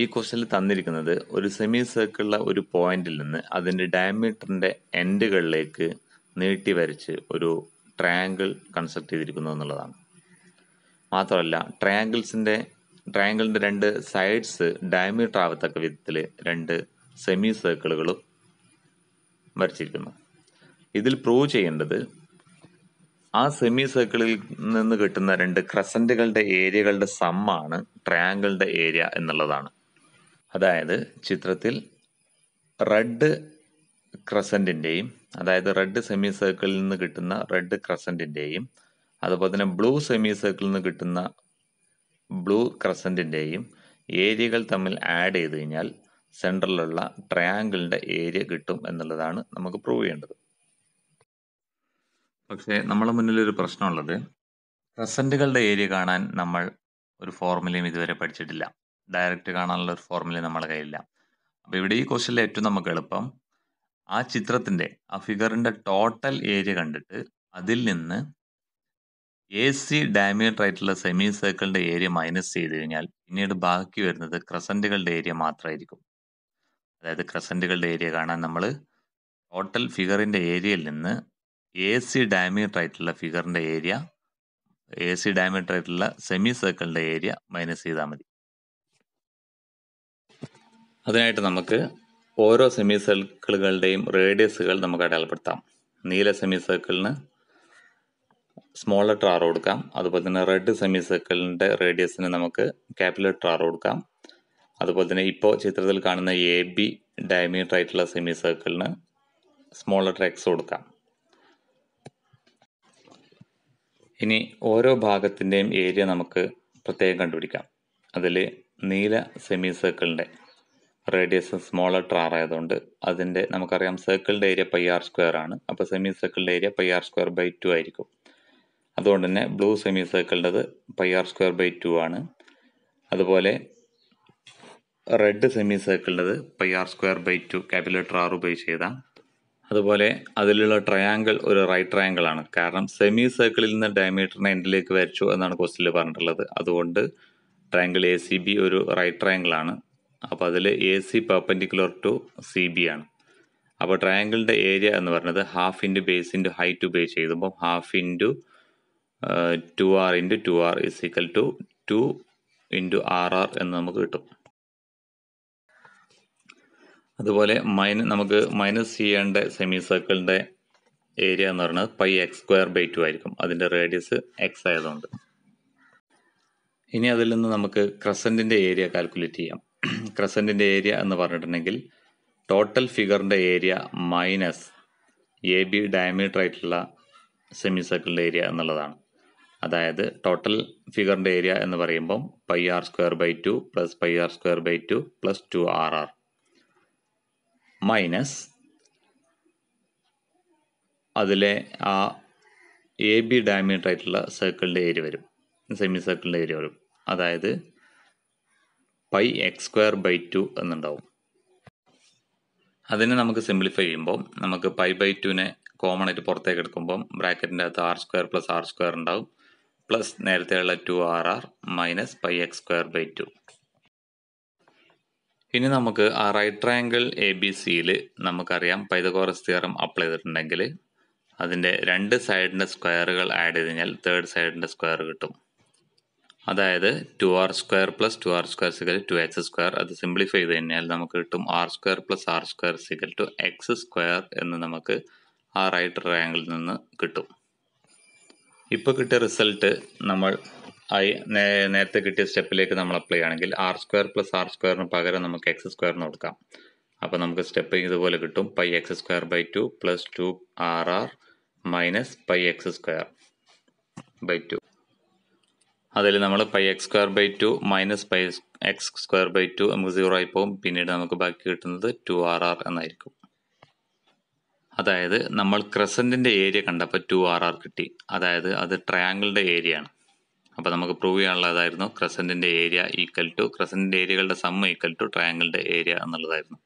ഈ ക്വസ്റ്റ്യനിൽ തന്നിരിക്കുന്നത് ഒരു സെമി സർക്കിളിലെ ഒരു പോയിന്റിൽ നിന്ന് അതിന്റെ ഡയമീറ്ററിന്റെ എൻഡുകളിലേക്ക് നീട്ടി വരച്ച് ഒരു ട്രയാങ്കിൾ കൺസ്ട്രക്ട് ചെയ്തിരിക്കുന്നു എന്നുള്ളതാണ് മാത്രമല്ല ട്രയാങ്കിൾസിൻ്റെ ട്രയാങ്കിളിൻ്റെ രണ്ട് സൈഡ്സ് ഡയമീറ്റർ ആവത്തക്ക വിധത്തിൽ രണ്ട് സെമി സർക്കിളുകളും വരച്ചിരിക്കുന്നു ഇതിൽ പ്രൂവ് ചെയ്യേണ്ടത് ആ സെമി സർക്കിളിൽ നിന്ന് കിട്ടുന്ന രണ്ട് ക്രസൻറ്റുകളുടെ ഏരിയകളുടെ സമ്മാണ് ട്രയാങ്കിളിൻ്റെ ഏരിയ എന്നുള്ളതാണ് അതായത് ചിത്രത്തിൽ റെഡ് ക്രസൻറ്റിൻ്റെയും അതായത് റെഡ് സെമി സർക്കിളിൽ നിന്ന് കിട്ടുന്ന റെഡ് ക്രസൻറ്റിൻ്റെയും അതുപോലെ തന്നെ ബ്ലൂ സെമി സർക്കിളിൽ നിന്ന് കിട്ടുന്ന ബ്ലൂ ക്രസൻറ്റിൻ്റെയും ഏരിയകൾ തമ്മിൽ ആഡ് ചെയ്ത് കഴിഞ്ഞാൽ സെൻട്രലിലുള്ള ട്രയാങ്കിളിൻ്റെ ഏരിയ കിട്ടും എന്നുള്ളതാണ് നമുക്ക് പ്രൂവ് ചെയ്യേണ്ടത് പക്ഷേ നമ്മളെ ഒരു പ്രശ്നമുള്ളത് ക്രസൻറ്റുകളുടെ ഏരിയ കാണാൻ നമ്മൾ ഒരു ഫോർമുലയും ഇതുവരെ പഠിച്ചിട്ടില്ല ഡയറക്റ്റ് കാണാനുള്ള ഒരു ഫോർമുല നമ്മുടെ കയ്യിലില്ല അപ്പോൾ ഇവിടെ ഈ ക്വസ്റ്റ്യനിൽ ഏറ്റവും നമുക്ക് എളുപ്പം ആ ചിത്രത്തിൻ്റെ ആ ഫിഗറിൻ്റെ ടോട്ടൽ ഏരിയ കണ്ടിട്ട് അതിൽ നിന്ന് എ സി ഡയമീറ്റർ ആയിട്ടുള്ള സെമി സർക്കിളിൻ്റെ ഏരിയ മൈനസ് ചെയ്ത് കഴിഞ്ഞാൽ പിന്നീട് ബാക്കി വരുന്നത് ക്രസൻറ്റുകളുടെ ഏരിയ മാത്രമായിരിക്കും അതായത് ക്രസൻറ്റുകളുടെ ഏരിയ കാണാൻ നമ്മൾ ടോട്ടൽ ഫിഗറിൻ്റെ ഏരിയയിൽ നിന്ന് എ സി ഡയമീറ്റർ ആയിട്ടുള്ള ഫിഗറിൻ്റെ ഏരിയ എ സി ഡയമീറ്റർ ആയിട്ടുള്ള സെമി സർക്കിളിൻ്റെ ഏരിയ മൈനസ് ചെയ്താൽ മതി അതിനായിട്ട് നമുക്ക് ഓരോ സെമി സർക്കിളുകളുടെയും റേഡിയസുകൾ നമുക്ക് അടയാളപ്പെടുത്താം നീല സെമി സർക്കിളിന് സ്മോളർ ട്രാർ കൊടുക്കാം അതുപോലെ തന്നെ റെഡ് സെമി സർക്കിളിൻ്റെ റേഡിയസിന് നമുക്ക് ക്യാപിലർ ട്രാർ കൊടുക്കാം അതുപോലെ തന്നെ ഇപ്പോൾ ചിത്രത്തിൽ കാണുന്ന എ ബി ഡയമീറ്റർ ആയിട്ടുള്ള സെമി സർക്കിളിന് സ്മോളർ ട്രാക്സ് കൊടുക്കാം ഇനി ഓരോ ഭാഗത്തിൻ്റെയും ഏരിയ നമുക്ക് പ്രത്യേകം കണ്ടുപിടിക്കാം അതിൽ നീല സെമി സർക്കിളിൻ്റെ റേഡിയസ് സ്മോളർ ട്രാർ ആയതുകൊണ്ട് അതിൻ്റെ നമുക്കറിയാം സർക്കിളിൻ്റെ ഏരിയ പൈ ആർ സ്ക്വയർ ആണ് അപ്പോൾ സെമി സർക്കിളിൻ്റെ area pi r square by two ആയിരിക്കും അതുകൊണ്ട് തന്നെ ബ്ലൂ സെമി സർക്കിളിൻ്റെത് pi r square by two ആണ് അതുപോലെ റെഡ് സെമി സർക്കിളിൻ്റെത് pi r square by two calculator ആർ ഉപയോഗിച്ച് ചെയ്താൽ അതുപോലെ അതിലുള്ള ട്രയാങ്കിൾ ഒരു റൈറ്റ് ട്രയാങ്കിൾ ആണ് കാരണം സെമി സർക്കിളിൽ നിന്ന് ഡയമീറ്ററിനെ എൻഡിലേക്ക് വരച്ചു എന്നാണ് ക്വസ്റ്റിൽ പറഞ്ഞിട്ടുള്ളത് അതുകൊണ്ട് ട്രയാങ്കിൾ എ സി ബി ഒരു റൈറ്റ് ട്രയാങ്കിൾ ആണ് അപ്പോൾ അതിൽ A C perpendicular to C B ആണ് അപ്പോൾ ട്രയാങ്കിളിൻ്റെ ഏരിയ എന്ന് പറയുന്നത് half into base into height ഉപയോഗിച്ച് എഴുതുമ്പോൾ half into two r into two r is equal to two into r r എന്ന് നമുക്ക് കിട്ടും അതുപോലെ മൈന നമുക്ക് മൈനസ് ചെയ്യേണ്ട സെമി സർക്കിളിൻ്റെ ഏരിയ എന്ന് പറയുന്നത് pi x square by two ആയിരിക്കും അതിൻ്റെ റേഡിയസ് എക്സ് ആയതുകൊണ്ട് ഇനി അതിൽ നിന്ന് നമുക്ക് ക്രസൻറ്റിൻ്റെ ഏരിയ കാൽക്കുലേറ്റ് ചെയ്യാം ക്രസൻറ്റിൻ്റെ ഏരിയ എന്ന് പറഞ്ഞിട്ടുണ്ടെങ്കിൽ ടോട്ടൽ ഫിഗറിൻ്റെ area minus A B diameter ആയിട്ടുള്ള സെമി സർക്കിളിൻ്റെ ഏരിയ എന്നുള്ളതാണ് അതായത് ടോട്ടൽ ഫിഗറിൻ്റെ ഏരിയ എന്ന് പറയുമ്പം pi r square by two plus pi r square by two plus two r r minus അതിലെ ആ എ ബി ഡയമീറ്റർ ആയിട്ടുള്ള സർക്കിളിൻ്റെ ഏരിയ വരും സെമി സർക്കിളിൻ്റെ ഏരിയ വരും അതായത് pi x square by two എന്നുണ്ടാവും അതിനെ നമുക്ക് സിംപ്ലിഫൈ ചെയ്യുമ്പോൾ നമുക്ക് പൈ ബൈ ടുവിനെ കോമൺ ആയിട്ട് പുറത്തേക്ക് എടുക്കുമ്പം ബ്രാക്കറ്റിൻ്റെ അകത്ത് r square plus r square ഉണ്ടാവും പ്ലസ് നേരത്തെയുള്ള two r r minus pi x square by two ഇനി നമുക്ക് ആ റൈറ്റ് ട്രയാങ്കിൾ എ ബി സിയിൽ നമുക്കറിയാം പൈതകോറസ് തിയറം അപ്ലൈ ചെയ്തിട്ടുണ്ടെങ്കിൽ അതിൻ്റെ രണ്ട് സൈഡിൻ്റെ സ്ക്വയറുകൾ ആഡ് ചെയ്ത് കഴിഞ്ഞാൽ തേർഡ് സൈഡിൻ്റെ സ്ക്വയർ കിട്ടും അതായത് two r square plus two r square equal two x square അത് സിംപ്ലിഫൈ ചെയ്ത് കഴിഞ്ഞാൽ നമുക്ക് കിട്ടും r square plus r square equal two x square എന്ന് നമുക്ക് ആ റൈറ്റ് ട്രയാങ്കിളിൽ നിന്ന് കിട്ടും ഇപ്പോൾ കിട്ടിയ റിസൾട്ട് നമ്മൾ ഐ നേരത്തെ കിട്ടിയ സ്റ്റെപ്പിലേക്ക് നമ്മൾ അപ്ലൈ ആണെങ്കിൽ ആർ സ്ക്വയർ പ്ലസ് ആർ സ്ക്വയറിന് പകരം നമുക്ക് എക്സ് സ്ക്വയറിന് കൊടുക്കാം അപ്പോൾ നമുക്ക് സ്റ്റെപ്പ് ഇതുപോലെ കിട്ടും pi x square by two plus two r r minus pi x square by two അതിൽ നമ്മൾ pi x square by two minus pi x square by two നമുക്ക് സീറോ ആയി പോകും പിന്നീട് നമുക്ക് ബാക്കി കിട്ടുന്നത് ടു ആർ ആർ എന്നായിരിക്കും അതായത് നമ്മൾ ക്രസൻറ്റിൻ്റെ ഏരിയ കണ്ടപ്പോൾ ടു ആർ ആർ കിട്ടി അതായത് അത് ട്രയാങ്കിളിൻ്റെ ഏരിയ ആണ് അപ്പോൾ നമുക്ക് പ്രൂവ് ചെയ്യാനുള്ളതായിരുന്നു ക്രസൻറ്റിൻ്റെ ഏരിയ ഈക്വൽ ടു ക്രസൻറ്റിൻ്റെ ഏരിയകളുടെ സം ഈക്വൽ ടു ട്രയാങ്കിളിൻ്റെ ഏരിയ എന്നുള്ളതായിരുന്നു